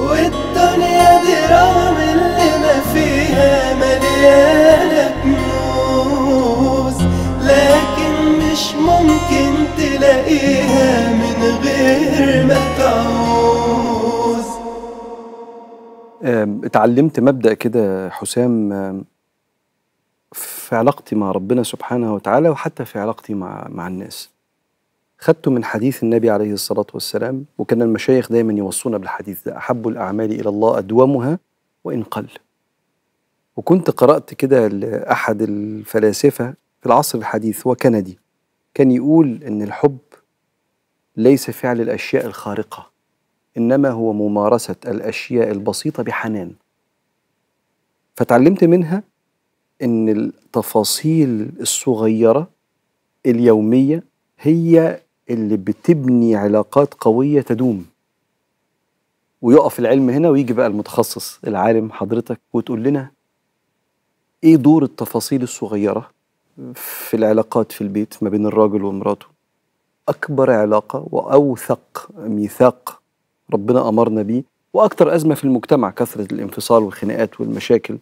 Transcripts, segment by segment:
والدنيا دي رغم اللي ما فيها مليانة كنوز لكن مش ممكن تلاقيها من غير ما تعوز اتعلمت مبدأ كده حسام في علاقتي مع ربنا سبحانه وتعالى وحتى في علاقتي مع مع الناس خدته من حديث النبي عليه الصلاة والسلام وكان المشايخ دايما يوصونا بالحديث ده أحب الأعمال إلى الله أدومها وإن قل وكنت قرأت كده لأحد الفلاسفة في العصر الحديث هو كندي كان يقول إن الحب ليس فعل الأشياء الخارقة إنما هو ممارسة الأشياء البسيطة بحنان فتعلمت منها إن التفاصيل الصغيرة اليومية هي اللي بتبني علاقات قوية تدوم ويقف العلم هنا ويجي بقى المتخصص العالم حضرتك وتقول لنا ايه دور التفاصيل الصغيرة في العلاقات في البيت ما بين الراجل ومراته أكبر علاقة وأوثق ميثاق ربنا أمرنا بيه وأكثر أزمة في المجتمع كثرة الانفصال والخناقات والمشاكل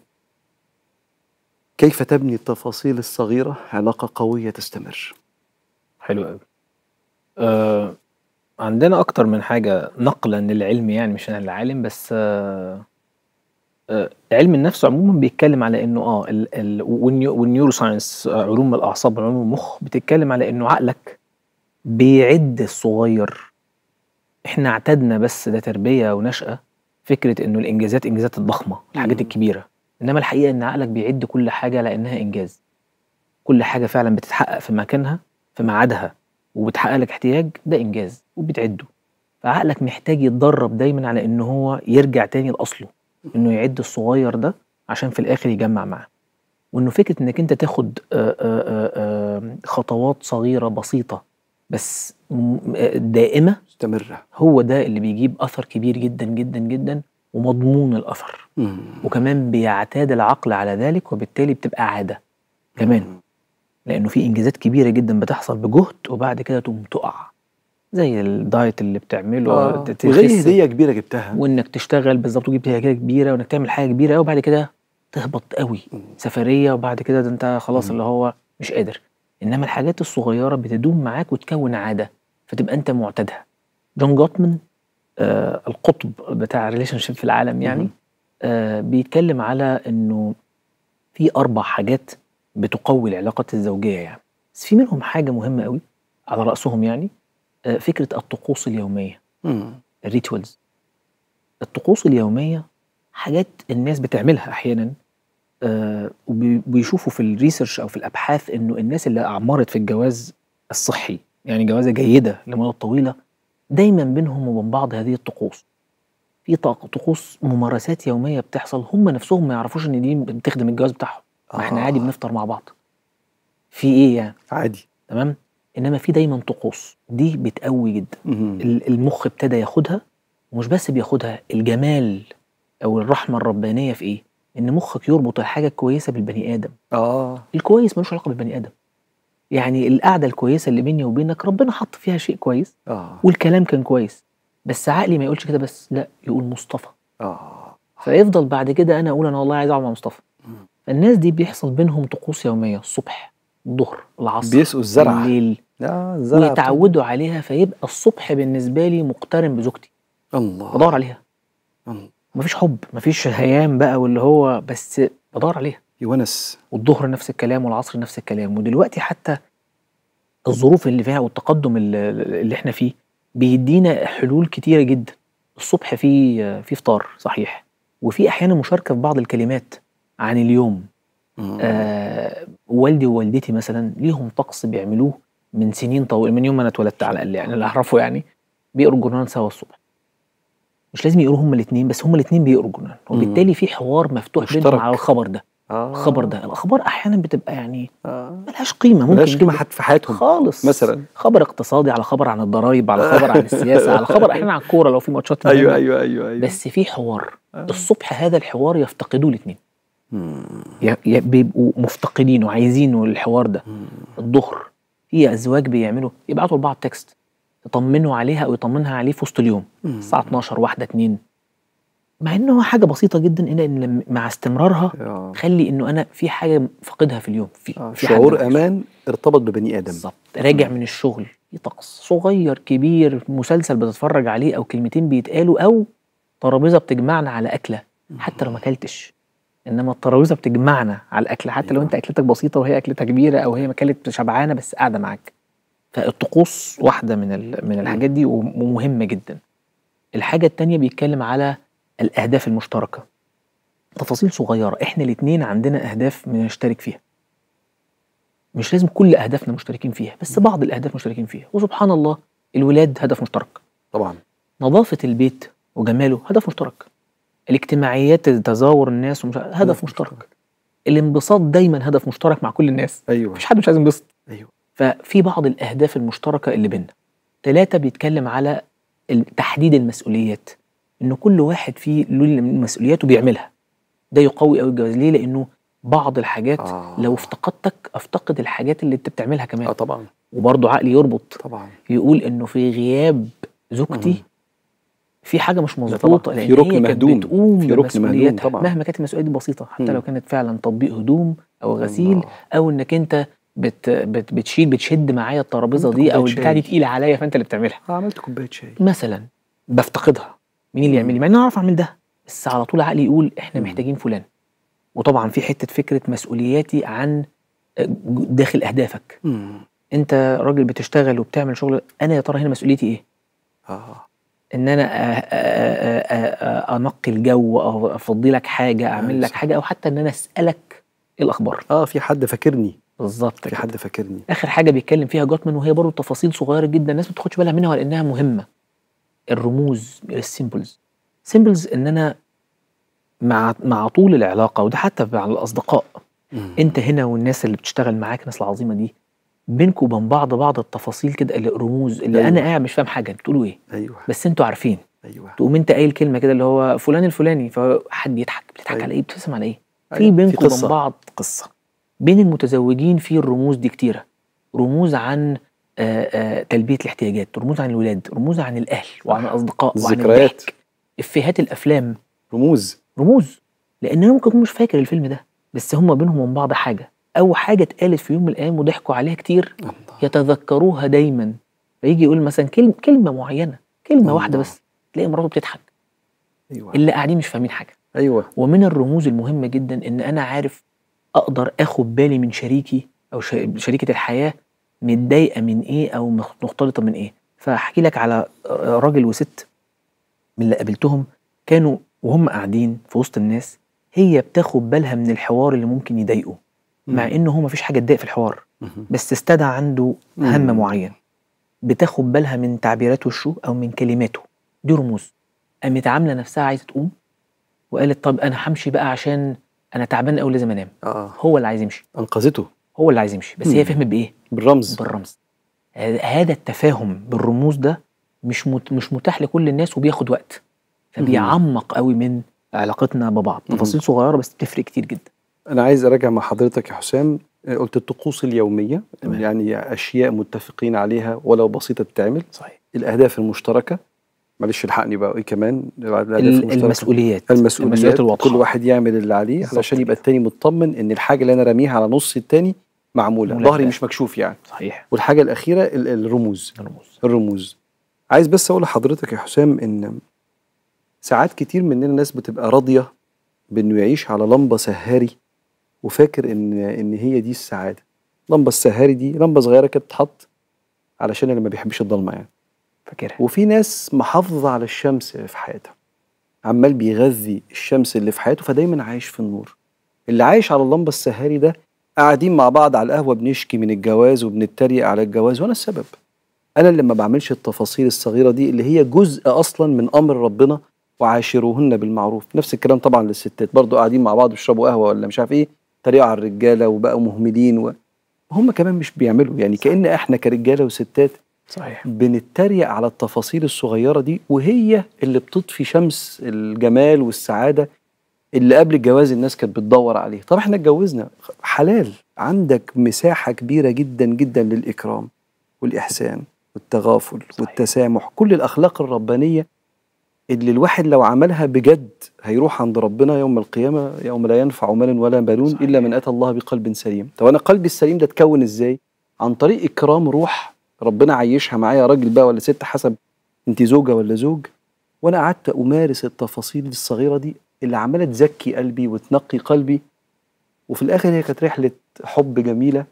كيف تبني التفاصيل الصغيرة علاقة قوية تستمر حلو قوي آه عندنا اكتر من حاجه نقلا للعلم يعني مش انا العالم بس آه آه علم النفس عموما بيتكلم على انه اه ال ال والنيورو ساينس آه، علوم الاعصاب وعلوم المخ بتتكلم على انه عقلك بيعد الصغير احنا اعتدنا بس ده تربيه ونشاه فكره انه الانجازات انجازات الضخمه الحاجات الكبيره انما الحقيقه ان عقلك بيعد كل حاجه لانها انجاز كل حاجه فعلا بتتحقق في مكانها في معادها وبتحقق لك احتياج ده انجاز وبتعده فعقلك محتاج يتدرب دايما على ان هو يرجع تاني لاصله انه يعد الصغير ده عشان في الاخر يجمع معاه وانه فكره انك انت تاخد آه، آه، آه، خطوات صغيره بسيطه بس دائمه مستمره هو ده اللي بيجيب اثر كبير جدا جدا جدا ومضمون الاثر وكمان بيعتاد العقل على ذلك وبالتالي بتبقى عاده كمان مم. لانه في انجازات كبيره جدا بتحصل بجهد وبعد كده تقوم تقع زي الدايت اللي بتعمله آه. وزي هديه كبيره جبتها وانك تشتغل بالظبط وجبت هديه كبيره وانك تعمل حاجه كبيره قوي وبعد كده تهبط قوي سفريه وبعد كده ده انت خلاص اللي هو مش قادر انما الحاجات الصغيره بتدوم معاك وتكون عاده فتبقى انت معتادها جون جوتمان آه القطب بتاع ريليشن شيب في العالم يعني آه بيتكلم على انه في اربع حاجات بتقوي العلاقات الزوجيه يعني بس في منهم حاجه مهمه قوي على راسهم يعني آه، فكره الطقوس اليوميه الريتوالز الطقوس اليوميه حاجات الناس بتعملها احيانا آه، وبيشوفوا في الريسيرش او في الابحاث انه الناس اللي اعمرت في الجواز الصحي يعني جوازه جيده لمده طويله دايما بينهم وبين بعض هذه الطقوس في طقوس ممارسات يوميه بتحصل هم نفسهم ما يعرفوش ان دي بتخدم الجواز بتاعهم ما احنا عادي آه. بنفطر مع بعض في ايه يعني عادي تمام انما في دايما طقوس دي بتقوي جدا المخ ابتدى ياخدها ومش بس بياخدها الجمال او الرحمه الربانيه في ايه ان مخك يربط الحاجه الكويسه بالبني ادم اه الكويس ملوش علاقه بالبني ادم يعني القعده الكويسه اللي بيني وبينك ربنا حط فيها شيء كويس آه. والكلام كان كويس بس عقلي ما يقولش كده بس لا يقول مصطفى اه فيفضل بعد كده انا اقول انا والله عايز اقعد مع مصطفى الناس دي بيحصل بينهم طقوس يوميه الصبح الظهر العصر بيسقوا الزرع الليل لا ويتعودوا بطل. عليها فيبقى الصبح بالنسبه لي مقترن بزوجتي الله بدور عليها الله مفيش حب مفيش هيام بقى واللي هو بس بدور عليها يونس والظهر نفس الكلام والعصر نفس الكلام ودلوقتي حتى الظروف اللي فيها والتقدم اللي احنا فيه بيدينا حلول كتيره جدا الصبح في في فطار صحيح وفي احيانا مشاركه في بعض الكلمات عن اليوم آه والدي ووالدتي مثلا ليهم طقس بيعملوه من سنين طويله من يوم ما انا اتولدت على الاقل يعني اللي اعرفه يعني بيقروا الجرنان سوا الصبح مش لازم يقروا هما الاثنين بس هما الاثنين بيقروا الجورنال وبالتالي في حوار مفتوح بينهم على الخبر ده آه. الخبر ده الاخبار احيانا بتبقى يعني آه. ملهاش قيمه ممكن ملهاش قيمه حتى في حياتهم خالص مثلا خبر اقتصادي على خبر عن الضرايب على خبر عن السياسه على خبر احيانا عن الكوره لو في ماتشات أيوة, ايوه ايوه ايوه بس في حوار آه. الصبح هذا الحوار يفتقدوه الاثنين بيبقوا مفتقدين وعايزين الحوار ده الظهر في ازواج بيعملوا يبعتوا لبعض تكست يطمنوا عليها او يطمنها عليه في وسط اليوم الساعه 12 واحدة 2 مع انه حاجه بسيطه جدا ان, إن مع استمرارها خلي انه انا في حاجه فاقدها في اليوم في, آه. في شعور امان ارتبط ببني ادم بالظبط راجع من الشغل في طقس صغير كبير مسلسل بتتفرج عليه او كلمتين بيتقالوا او ترابيزه بتجمعنا على اكله حتى لو ما اكلتش انما الترابيزه بتجمعنا على الاكل حتى لو أيوة. انت اكلتك بسيطه وهي اكلتها كبيره او هي كانت شبعانه بس قاعده معاك فالطقوس واحده من من الحاجات دي ومهمه جدا الحاجه الثانيه بيتكلم على الاهداف المشتركه تفاصيل صغيره احنا الاثنين عندنا اهداف بنشترك فيها مش لازم كل اهدافنا مشتركين فيها بس بعض الاهداف مشتركين فيها وسبحان الله الولاد هدف مشترك طبعا نظافه البيت وجماله هدف مشترك الاجتماعيات تزاور الناس ومش هدف مشترك. الانبساط دايما هدف مشترك مع كل الناس ايوه مفيش حد مش عايز ينبسط ايوه ففي بعض الاهداف المشتركه اللي بينا ثلاثه بيتكلم على تحديد المسؤوليات ان كل واحد فيه له مسؤولياته وبيعملها ده يقوي قوي الجواز ليه لانه بعض الحاجات آه. لو افتقدتك افتقد الحاجات اللي انت بتعملها كمان اه طبعا وبرضه عقلي يربط طبعا يقول انه في غياب زوجتي في حاجه مش مظبوطه لان في ركن مهدوم بتقوم في ركن مهدوم طبعا مهما كانت المسؤوليه دي بسيطه حتى م. لو كانت فعلا تطبيق هدوم او غسيل او انك انت بت بت بتشيل بتشد معايا الترابيزه دي او البتاع دي تقيله عليا فانت اللي بتعملها آه، عملت كوبايه شاي مثلا بفتقدها مين اللي يعمل لي مع اني اعرف اعمل ده بس على طول عقلي يقول احنا م. محتاجين فلان وطبعا في حته فكره مسؤولياتي عن آه، داخل اهدافك م. انت راجل بتشتغل وبتعمل شغل انا يا ترى هنا مسؤوليتي ايه اه ان انا انقي الجو او افضي لك حاجه اعمل لك أيوة. حاجه او حتى ان انا اسالك ايه الاخبار اه في حد فاكرني بالظبط في حد فاكرني اخر حاجه بيتكلم فيها جوتمان وهي برضه تفاصيل صغيره جدا الناس ما بتاخدش بالها منها لانها مهمه الرموز السيمبلز سيمبلز ان انا مع مع طول العلاقه وده حتى مع الاصدقاء انت هنا والناس اللي بتشتغل معاك الناس العظيمه دي بينكم وبين بعض بعض التفاصيل كده الرموز اللي أيوة. انا قاعد مش فاهم حاجه بتقولوا ايه ايوه بس انتوا عارفين ايوه تقوم انت قايل كلمه كده اللي هو فلان الفلاني فحد بيضحك بتضحك أيوة. على ايه بتبتسم على ايه أيوة. في بينكم وبين بعض قصه بين المتزوجين في الرموز دي كتيره رموز عن آآ آه، آآ آه، تلبيه الاحتياجات رموز عن الولاد رموز عن الاهل وعن الاصدقاء ذكريات افيهات الافلام رموز رموز لان انا ممكن مش فاكر الفيلم ده بس هم بينهم وبين بعض حاجه او حاجه اتقالت في يوم من الايام وضحكوا عليها كتير الله. يتذكروها دايما فيجي يقول مثلا كلمه كلمه معينه كلمه الله. واحده بس تلاقي مراته بتضحك ايوه اللي قاعدين مش فاهمين حاجه ايوه ومن الرموز المهمه جدا ان انا عارف اقدر اخد بالي من شريكي او شريكه الحياه متضايقه من ايه او مختلطه من ايه فاحكي لك على راجل وست من اللي قابلتهم كانوا وهم قاعدين في وسط الناس هي بتاخد بالها من الحوار اللي ممكن يضايقه مع انه هو ما فيش حاجه تضايق في الحوار بس استدعى عنده هم معين بتاخد بالها من تعبيرات وشه او من كلماته دي رموز قامت عامله نفسها عايزه تقوم وقالت طب انا همشي بقى عشان انا تعبان قوي لازم انام آه. هو اللي عايز يمشي انقذته هو اللي عايز يمشي بس مم. هي فهمت بايه بالرمز بالرمز هذا التفاهم بالرموز ده مش مت... مش متاح لكل الناس وبياخد وقت فبيعمق قوي من علاقتنا ببعض تفاصيل صغيره بس بتفرق كتير جدا انا عايز اراجع مع حضرتك يا حسام آه، قلت الطقوس اليوميه تمام. يعني اشياء متفقين عليها ولو بسيطه تتعمل صحيح الاهداف المشتركه معلش الحقني بقى ايه كمان المسؤوليات المسؤوليات الواضحه كل واحد يعمل اللي عليه علشان يبقى التاني مطمن ان الحاجه اللي انا راميها على نص التاني معموله ظهري مش مكشوف يعني صحيح والحاجه الاخيره الرموز الرموز الرموز عايز بس اقول لحضرتك يا حسام ان ساعات كتير مننا ناس بتبقى راضيه بانه يعيش على لمبه سهاري وفاكر ان ان هي دي السعاده لمبه السهاري دي لمبه صغيره كده بتتحط علشان اللي ما بيحبش الضلمه يعني فاكرها وفي ناس محافظه على الشمس في حياتها عمال بيغذي الشمس اللي في حياته فدايما عايش في النور اللي عايش على اللمبه السهاري ده قاعدين مع بعض على القهوه بنشكي من الجواز وبنتريق على الجواز وانا السبب انا اللي ما بعملش التفاصيل الصغيره دي اللي هي جزء اصلا من امر ربنا وعاشروهن بالمعروف نفس الكلام طبعا للستات برضو قاعدين مع بعض بيشربوا قهوه ولا مش عارف ايه تريقوا على الرجاله وبقوا مهملين و... كمان مش بيعملوا يعني كان احنا كرجاله وستات صحيح بنتريق على التفاصيل الصغيره دي وهي اللي بتطفي شمس الجمال والسعاده اللي قبل الجواز الناس كانت بتدور عليه طب احنا اتجوزنا حلال عندك مساحه كبيره جدا جدا للاكرام والاحسان والتغافل صحيح. والتسامح كل الاخلاق الربانيه اللي الواحد لو عملها بجد هيروح عند ربنا يوم القيامة يوم لا ينفع مال ولا بنون إلا من أتى الله بقلب سليم طب أنا قلبي السليم ده اتكون إزاي؟ عن طريق إكرام روح ربنا عيشها معايا راجل بقى ولا ست حسب أنت زوجة ولا زوج وأنا قعدت أمارس التفاصيل الصغيرة دي اللي عمالة تزكي قلبي وتنقي قلبي وفي الآخر هي كانت رحلة حب جميلة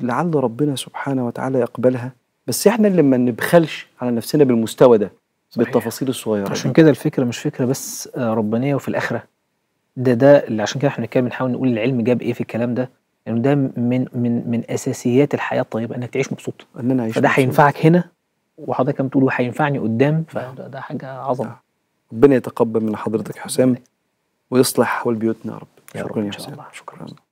لعل ربنا سبحانه وتعالى يقبلها بس احنا اللي ما نبخلش على نفسنا بالمستوى ده صحيح. بالتفاصيل الصغيره عشان كده الفكره مش فكره بس آه، ربانيه وفي الاخره ده ده اللي عشان كده احنا بنتكلم بنحاول نقول العلم جاب ايه في الكلام ده لانه يعني ده من من من اساسيات الحياه الطيبه انك تعيش مبسوط ان انا اعيش فده هينفعك هنا وحضرتك بتقول وهينفعني قدام فده ده حاجه عظمه ربنا يتقبل من حضرتك حسام ويصلح والبيوتنا يا رب شكرا يا حسام شكرا